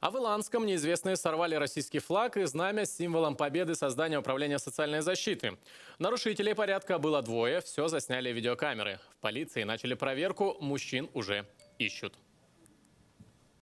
А в Иланском неизвестные сорвали российский флаг и знамя с символом победы создания управления социальной защиты. Нарушителей порядка было двое, все засняли видеокамеры. В полиции начали проверку, мужчин уже ищут.